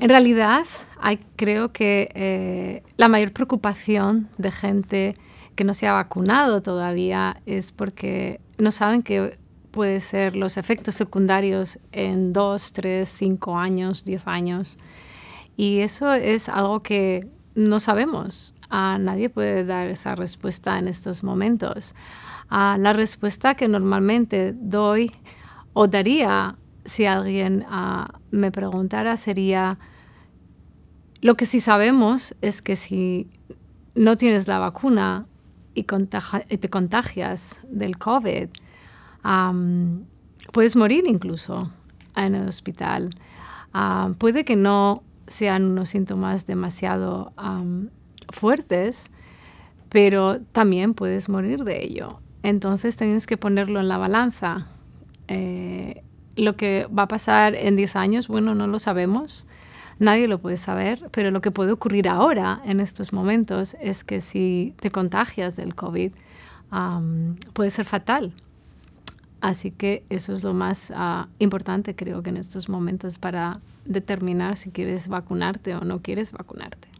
En realidad, hay, creo que eh, la mayor preocupación de gente que no se ha vacunado todavía es porque no saben que puede ser los efectos secundarios en dos, tres, cinco años, diez años. Y eso es algo que no sabemos. A nadie puede dar esa respuesta en estos momentos. Ah, la respuesta que normalmente doy o daría si alguien ah, me preguntara sería, lo que sí sabemos es que si no tienes la vacuna y, te contagias del COVID, puedes morir incluso en el hospital. puede que no sean unos síntomas demasiado fuertes, pero también puedes morir de ello. Entonces tienes que ponerlo en la balanza. Eh, lo que va a pasar en 10 años, bueno, no lo sabemos, nadie lo puede saber, pero lo que puede ocurrir ahora, en estos momentos, es que si te contagias del COVID, puede ser fatal. Así que eso es lo más ah, importante, creo que en estos momentos, para determinar si quieres vacunarte o no quieres vacunarte.